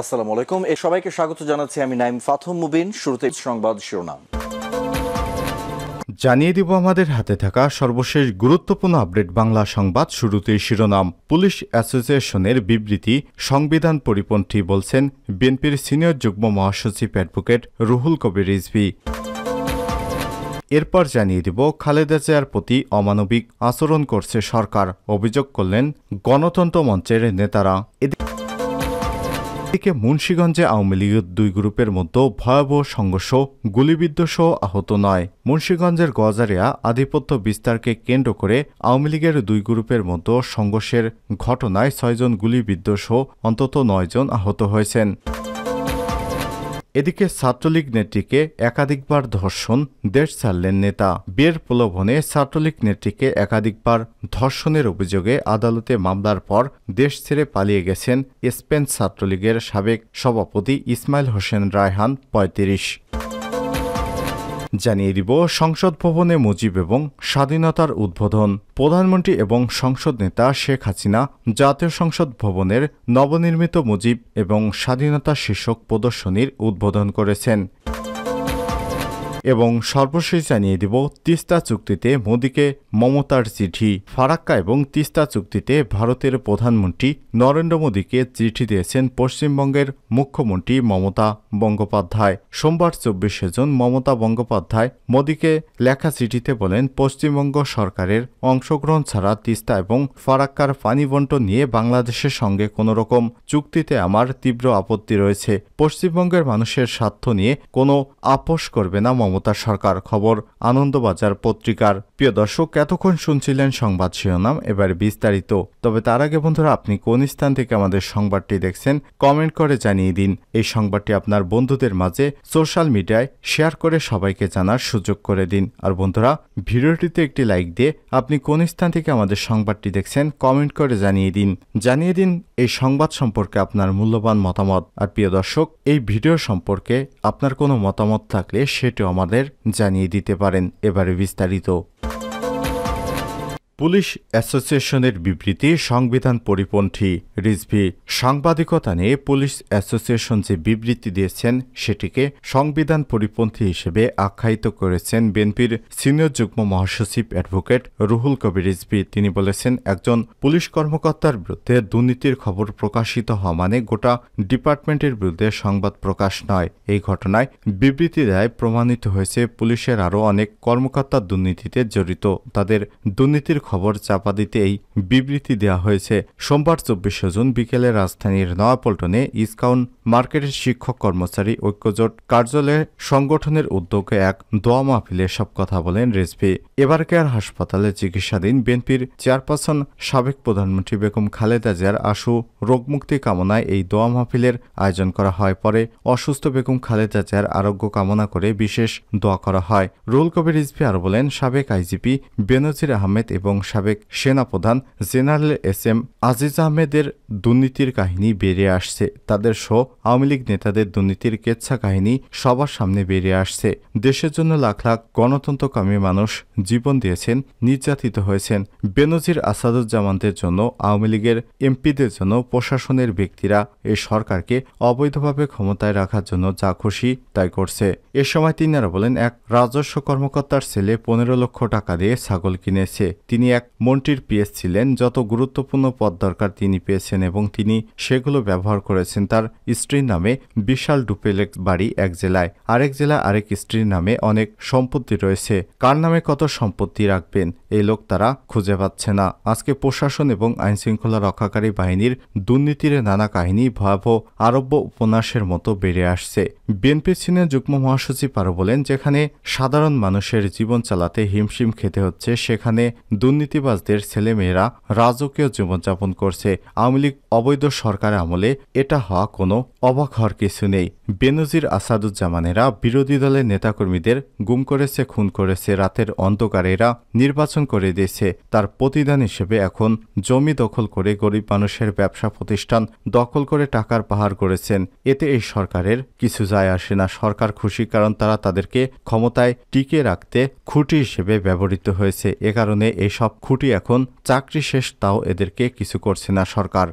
আসসালামু আলাইকুম এ সবাইকে স্বাগত জানাচ্ছি আমি নাইম ফাথম মুবিন শুরুতে সংবাদ শিরোনাম জানিয়ে দিব আমাদের হাতে থাকা সর্বশেষ গুরুত্বপূর্ণ আপডেট বাংলা সংবাদ শুরুতেই শিরোনাম পুলিশ অ্যাসোসিয়েশনের বিবৃতি সংবিধান পরিপন্থী বলছেন বিএনপির সিনিয়র যুগ্ম মহাসচিব অ্যাডভোকেট রুহুল কবির রিজভি এরপর জানিয়ে দিব খালেদা জিয়ার প্রতি অমানবিক আচরণ করছে সরকার অভিযোগ করলেন গণতন্ত্র মঞ্চের নেতারা এদিকে এদিকে মুন্সীগঞ্জে আওয়ামী লীগের দুই গ্রুপের মধ্যে ভয়াবহ সংঘর্ষ গুলিবিদ্ধ সহ আহত নয় মুন্সীগঞ্জের গজারিয়া আধিপত্য বিস্তারকে কেন্দ্র করে আওয়ামী লীগের দুই গ্রুপের মধ্যে সংঘর্ষের ঘটনায় ছয়জন গুলিবিদ্ধ সহ অন্তত নয়জন আহত হয়েছেন এদিকে ছাত্রলীগ নেত্রীকে একাধিকবার ধর্ষণ দেশ ছাড়লেন নেতা বিয়ের প্রলোভনে ছাত্রলীগ নেত্রীকে একাধিকবার ধর্ষণের অভিযোগে আদালতে মামলার পর দেশ ছেড়ে পালিয়ে গেছেন স্পেন ছাত্রলীগের সাবেক সভাপতি ইসমাইল হোসেন রায়হান পঁয়ত্রিশ জানিয়ে দিব সংসদ ভবনে মুজিব এবং স্বাধীনতার উদ্বোধন প্রধানমন্ত্রী এবং সংসদ নেতা শেখ হাসিনা জাতীয় সংসদ ভবনের নবনির্মিত মুজিব এবং স্বাধীনতা শীর্ষক প্রদর্শনীর উদ্বোধন করেছেন এবং সর্বশেষ জানিয়ে দিব তিস্তা চুক্তিতে মোদীকে মমতার চিঠি ফারাক্কা এবং তিস্তা চুক্তিতে ভারতের প্রধানমন্ত্রী নরেন্দ্র মোদীকে চিঠি দিয়েছেন পশ্চিমবঙ্গের মুখ্যমন্ত্রী মমতা বন্দ্যোপাধ্যায় সোমবার চব্বিশে জুন মমতা বন্দ্যোপাধ্যায় মোদীকে লেখা চিঠিতে বলেন পশ্চিমবঙ্গ সরকারের অংশগ্রহণ ছাড়া তিস্তা এবং ফারাক্কার পানি নিয়ে বাংলাদেশের সঙ্গে কোনো রকম চুক্তিতে আমার তীব্র আপত্তি রয়েছে পশ্চিমবঙ্গের মানুষের স্বার্থ নিয়ে কোনো আপোষ করবে না মমতা মমতা সরকার খবর আনন্দবাজার পত্রিকার প্রিয় দর্শক এতক্ষণ শুনছিলেন সংবাদ শিরোনাম এবার বিস্তারিত তবে তার আগে বন্ধুরা আপনি কোন স্থান থেকে আমাদের সংবাদটি দেখছেন কমেন্ট করে জানিয়ে দিন এই সংবাদটি আপনার বন্ধুদের মাঝে সোশ্যাল মিডিয়ায় শেয়ার করে সবাইকে জানার সুযোগ করে দিন আর বন্ধুরা ভিডিওটিতে একটি লাইক দিয়ে আপনি কোন স্থান থেকে আমাদের সংবাদটি দেখছেন কমেন্ট করে জানিয়ে দিন জানিয়ে দিন এই সংবাদ সম্পর্কে আপনার মূল্যবান মতামত আর প্রিয় দর্শক এই ভিডিও সম্পর্কে আপনার কোনো মতামত থাকলে সেটিও আমার আমাদের জানিয়ে দিতে পারেন এবারে বিস্তারিত পুলিশ অ্যাসোসিয়েশনের বিবৃতি সংবিধান পরিপন্থী রিজভি সাংবাদিকতা নিয়ে পুলিশ অ্যাসোসিয়েশন যে বিবৃতি দিয়েছেন সেটিকে সংবিধান পরিপন্থী হিসেবে আখ্যায়িত করেছেন বিএনপির সিনিয়র যুগ্ম মহাসচিব অ্যাডভোকেট রুহুল কবির রিজভি তিনি বলেছেন একজন পুলিশ কর্মকর্তার বিরুদ্ধে দুর্নীতির খবর প্রকাশিত হওয়া মানে গোটা ডিপার্টমেন্টের বিরুদ্ধে সংবাদ প্রকাশ নয় এই ঘটনায় বিবৃতি দেয় প্রমাণিত হয়েছে পুলিশের আরও অনেক কর্মকর্তা দুর্নীতিতে জড়িত তাদের দুর্নীতির খবর চাপা দিতে এই বিবৃতি দেওয়া হয়েছে সোমবার চব্বিশে জুন বিকেলে রাজধানীর নয়াপল্টনে ইস্কাউন মার্কেটের শিক্ষক কর্মচারী ঐক্যজোট কার্যালয়ে সংগঠনের উদ্যোগে এক দোয়া মাহফিলে সব কথা বলেন রেজভি এবার কেয়ার হাসপাতালে চিকিৎসাধীন বিএনপির চেয়ারপারসন সাবেক প্রধানমন্ত্রী বেগম খালেদা জিয়ার আশু রোগমুক্তি কামনায় এই দোয়া মাহফিলের আয়োজন করা হয় পরে অসুস্থ বেগম খালেদা জিয়ার আরোগ্য কামনা করে বিশেষ দোয়া করা হয় রুল কবির রিজভি আরও বলেন সাবেক আইজিপি বেনজির আহমেদ এবং এবং সাবেক সেনাপ্রধান জেনারেল এস এম আজিজ আহমেদের দুর্নীতির কাহিনী বেরিয়ে আসছে তাদের শো আওয়ামী লীগ নেতাদের দুর্নীতির কেচ্ছা কাহিনী সবার সামনে বেরিয়ে আসছে দেশের জন্য লাখ লাখ গণতন্ত্রকামী মানুষ জীবন দিয়েছেন নির্যাতিত হয়েছেন বেনজির আসাদুজ্জামানদের জন্য আওয়ামী লীগের এমপিদের জন্য প্রশাসনের ব্যক্তিরা এই সরকারকে অবৈধভাবে ক্ষমতায় রাখার জন্য যা খুশি তাই করছে এ সময় তিনি তিনারা বলেন এক রাজস্ব কর্মকর্তার ছেলে পনেরো লক্ষ টাকা দিয়ে ছাগল কিনেছে তিনি তিনি এক মন্ত্রীর পিএস ছিলেন যত গুরুত্বপূর্ণ পদ দরকার তিনি পেয়েছেন এবং তিনি সেগুলো ব্যবহার করেছেন তার স্ত্রীর নামে বিশাল ডুপ্লেক্স বাড়ি এক জেলায় আরেক জেলা আরেক স্ত্রীর নামে অনেক সম্পত্তি রয়েছে কার নামে কত সম্পত্তি রাখবেন এই লোক তারা খুঁজে পাচ্ছে না আজকে প্রশাসন এবং আইনশৃঙ্খলা রক্ষাকারী বাহিনীর দুর্নীতির নানা কাহিনী ভয়াবহ আরব্য উপন্যাসের মতো বেড়ে আসছে বিএনপি সিনের যুগ্ম মহাসচিব আরও বলেন যেখানে সাধারণ মানুষের জীবন চালাতে হিমশিম খেতে হচ্ছে সেখানে দুর্নীতিবাজদের ছেলেমেয়েরা রাজকীয় জীবনযাপন করছে আওয়ামী লীগ অবৈধ সরকার আমলে এটা হওয়া কোনো অবাক হওয়ার কিছু নেই বেনজির আসাদুজ্জামানেরা বিরোধী দলের নেতাকর্মীদের গুম করেছে খুন করেছে রাতের অন্ধকারেরা নির্বাচন করে দিয়েছে তার প্রতিদান হিসেবে এখন জমি দখল করে গরিব মানুষের ব্যবসা প্রতিষ্ঠান দখল করে টাকার পাহাড় করেছেন এতে এই সরকারের কিছু যায় আসে না সরকার খুশি কারণ তারা তাদেরকে ক্ষমতায় টিকে রাখতে খুঁটি হিসেবে ব্যবহৃত হয়েছে এ কারণে এই সব খুঁটি এখন চাকরি শেষ তাও এদেরকে কিছু করছে না সরকার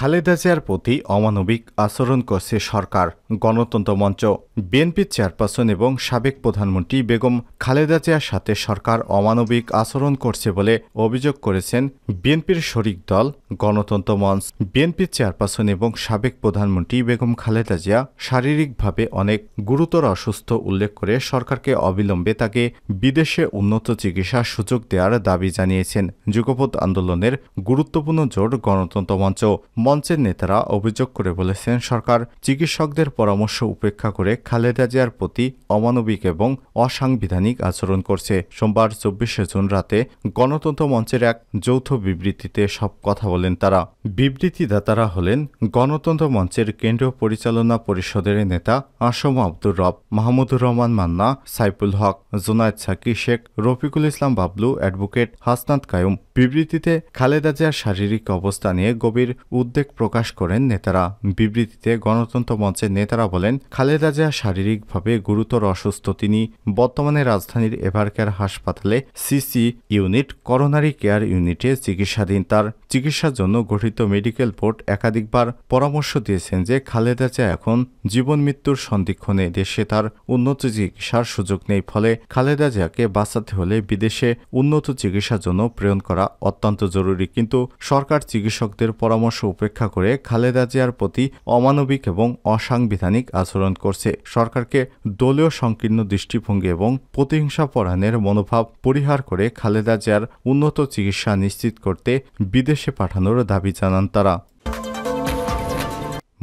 খালেদা জিয়ার প্রতি অমানবিক আচরণ করছে সরকার গণতন্ত্র মঞ্চ বিএনপি চেয়ারপারসন এবং সাবেক প্রধানমন্ত্রী বেগম খালেদা জিয়ার সাথে সরকার অমানবিক আচরণ করছে বলে অভিযোগ করেছেন বিএনপির শরিক দল গণতন্ত্র মঞ্চ বিএনপি চেয়ারপারসন এবং সাবেক প্রধানমন্ত্রী বেগম খালেদা জিয়া শারীরিকভাবে অনেক গুরুতর অসুস্থ উল্লেখ করে সরকারকে অবিলম্বে তাকে বিদেশে উন্নত চিকিৎসার সুযোগ দেওয়ার দাবি জানিয়েছেন যুগপথ আন্দোলনের গুরুত্বপূর্ণ জোট গণতন্ত্র মঞ্চ মঞ্চের নেতারা অভিযোগ করে বলেছেন সরকার চিকিৎসকদের পরামর্শ উপেক্ষা করে খালেদা জিয়ার প্রতি অমানবিক এবং অসাংবিধানিক আচরণ করছে সোমবার চব্বিশে জুন রাতে গণতন্ত্র মঞ্চের এক যৌথ বিবৃতিতে সব কথা বলেন তারা বিবৃতিদাতারা হলেন গণতন্ত্র মঞ্চের কেন্দ্রীয় পরিচালনা পরিষদের নেতা আসম আব্দুর রব মাহমুদুর রহমান মান্না সাইফুল হক জোনায়দ সাকি শেখ রফিকুল ইসলাম বাবলু অ্যাডভোকেট হাসনাত কায়ুম বিবৃতিতে খালেদা জিয়ার শারীরিক অবস্থা নিয়ে গভীর উদ্বেগ উদ্বেগ প্রকাশ করেন নেতারা বিবৃতিতে গণতন্ত্র মঞ্চের নেতারা বলেন খালেদা জিয়া শারীরিকভাবে গুরুতর অসুস্থ তিনি বর্তমানে রাজধানীর এভারকেয়ার হাসপাতালে সিসি ইউনিট করোনারি কেয়ার ইউনিটে চিকিৎসাধীন তার চিকিৎসার জন্য গঠিত মেডিকেল বোর্ড একাধিকবার পরামর্শ দিয়েছেন যে খালেদা জিয়া এখন জীবন মৃত্যুর সন্দিক্ষণে দেশে তার উন্নত চিকিৎসার সুযোগ নেই ফলে খালেদা জিয়াকে বাঁচাতে হলে বিদেশে উন্নত চিকিৎসার জন্য প্রেরণ করা অত্যন্ত জরুরি কিন্তু সরকার চিকিৎসকদের পরামর্শ উপেক্ষা উপেক্ষা করে খালেদা জিয়ার প্রতি অমানবিক এবং অসাংবিধানিক আচরণ করছে সরকারকে দলীয় সংকীর্ণ দৃষ্টিভঙ্গি এবং প্রতিহিংসাপরায়ণের মনোভাব পরিহার করে খালেদা জিয়ার উন্নত চিকিৎসা নিশ্চিত করতে বিদেশে পাঠানোর দাবি জানান তারা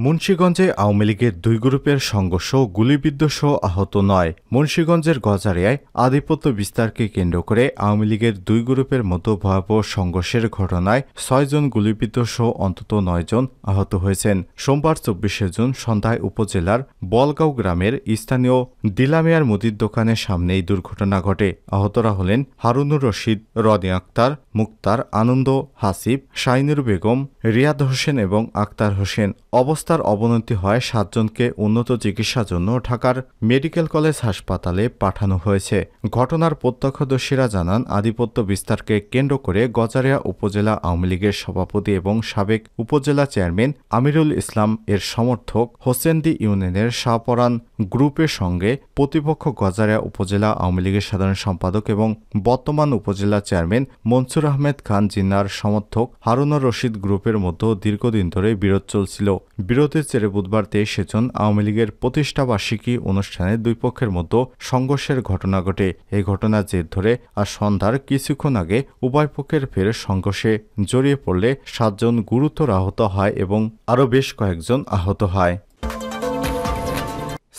মুন্সীগঞ্জে আওয়ামী লীগের দুই গ্রুপের সংঘর্ষ গুলিবিদ্ধ সহ আহত নয় মুন্সীগঞ্জের গজারিয়ায় আধিপত্য বিস্তারকে কেন্দ্র করে আওয়ামী লীগের দুই গ্রুপের মতো ভয়াবহ সংঘর্ষের ঘটনায় ছয়জন গুলিবিদ্ধ সহ অন্তত নয়জন আহত হয়েছেন সোমবার চব্বিশে জুন সন্ধ্যায় উপজেলার বলগাঁও গ্রামের স্থানীয় দিলামিয়ার মুদির দোকানের সামনে এই দুর্ঘটনা ঘটে আহতরা হলেন হারুনুর রশিদ রনি আক্তার মুক্তার আনন্দ হাসিব শাইনুর বেগম রিয়াদ হোসেন এবং আক্তার হোসেন অবস্থা অবস্থার অবনতি হয় সাতজনকে উন্নত চিকিৎসার জন্য ঢাকার মেডিকেল কলেজ হাসপাতালে পাঠানো হয়েছে ঘটনার প্রত্যক্ষদর্শীরা জানান আধিপত্য বিস্তারকে কেন্দ্র করে গজারিয়া উপজেলা আওয়ামী লীগের সভাপতি এবং সাবেক উপজেলা চেয়ারম্যান আমিরুল ইসলাম এর সমর্থক হোসেন্দি ইউনিয়নের সাপরান গ্রুপের সঙ্গে প্রতিপক্ষ গজারিয়া উপজেলা আওয়ামী লীগের সাধারণ সম্পাদক এবং বর্তমান উপজেলা চেয়ারম্যান মনসুর আহমেদ খান জিন্নার সমর্থক হারুনা রশিদ গ্রুপের মধ্যে দীর্ঘদিন ধরে বিরোধ চলছিল বিরতির চেরে বুধবার তেইশে জুন আওয়ামী লীগের প্রতিষ্ঠা বার্ষিকী অনুষ্ঠানে দুই পক্ষের মধ্যে সংঘর্ষের ঘটনা ঘটে এই ঘটনা জের ধরে আর সন্ধ্যার কিছুক্ষণ আগে উভয় পক্ষের ফের সংঘর্ষে জড়িয়ে পড়লে সাতজন গুরুতর আহত হয় এবং আরও বেশ কয়েকজন আহত হয়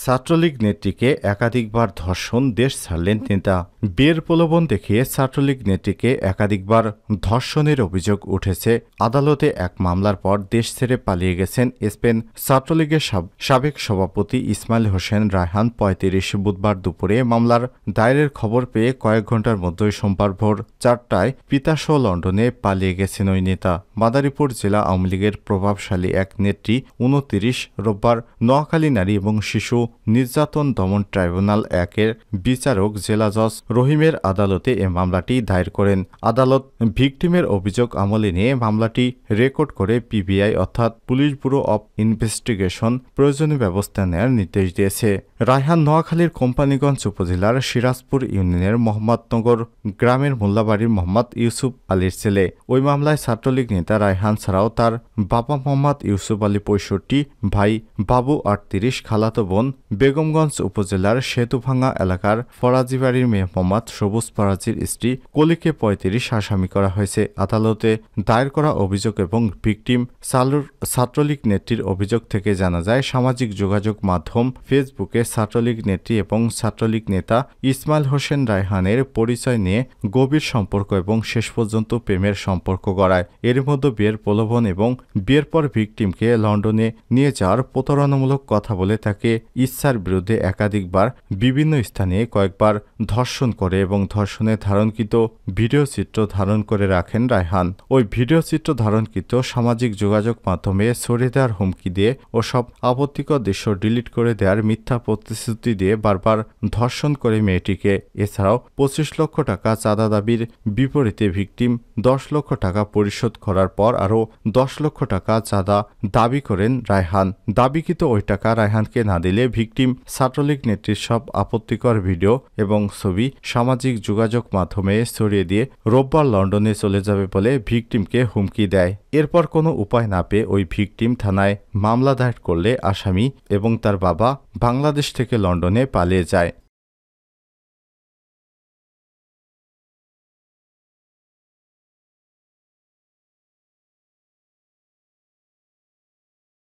ছাত্রলীগ নেত্রীকে একাধিকবার ধর্ষণ দেশ ছাড়লেন নেতা বিয়ের প্রলোভন দেখিয়ে ছাত্রলীগ নেত্রীকে একাধিকবার ধর্ষণের অভিযোগ উঠেছে আদালতে এক মামলার পর দেশ ছেড়ে পালিয়ে গেছেন স্পেন ছাত্রলীগের সাবেক সভাপতি ইসমাইল হোসেন রায়হান পঁয়ত্রিশ বুধবার দুপুরে মামলার দায়েরের খবর পেয়ে কয়েক ঘন্টার মধ্যে সোমবার ভোর চারটায় পিতাসহ লন্ডনে পালিয়ে গেছেন ওই নেতা মাদারীপুর জেলা আওয়ামী লীগের প্রভাবশালী এক নেত্রী উনতিরিশ রোববার নোয়াখালী নারী এবং শিশু নির্যাতন দমন ট্রাইব্যুনাল একের বিচারক জেলা জজ রহিমের আদালতে এ মামলাটি দায়ের করেন আদালত ভিকটিমের অভিযোগ আমলে নিয়ে মামলাটি রেকর্ড করে পিবিআই অর্থাৎ পুলিশ ব্যুরো অব ইনভেস্টিগেশন প্রয়োজনীয় ব্যবস্থা নেয়ার নির্দেশ দিয়েছে রায়হান নোয়াখালীর কোম্পানিগঞ্জ উপজেলার সিরাজপুর ইউনিয়নের মোহাম্মদনগর গ্রামের মোল্লাবাড়ির মোহাম্মদ ইউসুফ আলীর ছেলে ওই মামলায় ছাত্রলীগ নেতা রায়হান ছাড়াও তার বাবা মোহাম্মদ ইউসুফ আলী পঁয়ষট্টি ভাই বাবু আটত্রিশ খালাতো বোন বেগমগঞ্জ উপজেলার সেতুভাঙ্গা এলাকার ফরাজিবাড়ির মেয়ে মোহাম্মদ সবুজ ফরাজির স্ত্রী কলিকে পঁয়ত্রিশ আসামি করা হয়েছে আদালতে দায়ের করা অভিযোগ এবং ভিকটিম সালুর ছাত্রলীগ নেত্রীর অভিযোগ থেকে জানা যায় সামাজিক যোগাযোগ মাধ্যম ফেসবুকে ছাত্রলীগ নেত্রী এবং ছাত্রলীগ নেতা ইসমাইল হোসেন রায়হানের পরিচয় নিয়ে গভীর সম্পর্ক এবং শেষ পর্যন্ত প্রেমের সম্পর্ক গড়ায় এর মধ্যে বিয়ের প্রলোভন এবং বিয়ের পর ভিকটিমকে লন্ডনে নিয়ে যাওয়ার প্রতারণামূলক কথা বলে তাকে ইচ্ছার বিরুদ্ধে একাধিকবার বিভিন্ন স্থানে কয়েকবার ধর্ষণ করে এবং ধর্ষণে ধারণকৃত ভিডিওচিত্র ধারণ করে রাখেন রায়হান ওই ভিডিওচিত্র ধারণকৃত সামাজিক যোগাযোগ মাধ্যমে সরে দেওয়ার হুমকি দিয়ে ও সব আপত্তিকর দৃশ্য ডিলিট করে দেওয়ার মিথ্যা প্রতিশ্রুতি দিয়ে বারবার ধর্ষণ করে মেয়েটিকে এছাড়াও পঁচিশ লক্ষ টাকা চাঁদা দাবির বিপরীতে ভিকটিম দশ লক্ষ টাকা পরিশোধ করার পর আরও দশ লক্ষ টাকা চাঁদা দাবি করেন রায়হান দাবিকৃত ওই টাকা রায়হানকে না দিলে ভিক ভিকটিম ছাত্রলীগ নেত্রীর সব আপত্তিকর ভিডিও এবং ছবি সামাজিক যোগাযোগ মাধ্যমে ছড়িয়ে দিয়ে রোববার লন্ডনে চলে যাবে বলে ভিকটিমকে হুমকি দেয় এরপর কোনো উপায় না পেয়ে ওই ভিকটিম থানায় মামলা দায়ের করলে আসামি এবং তার বাবা বাংলাদেশ থেকে লন্ডনে পালিয়ে যায়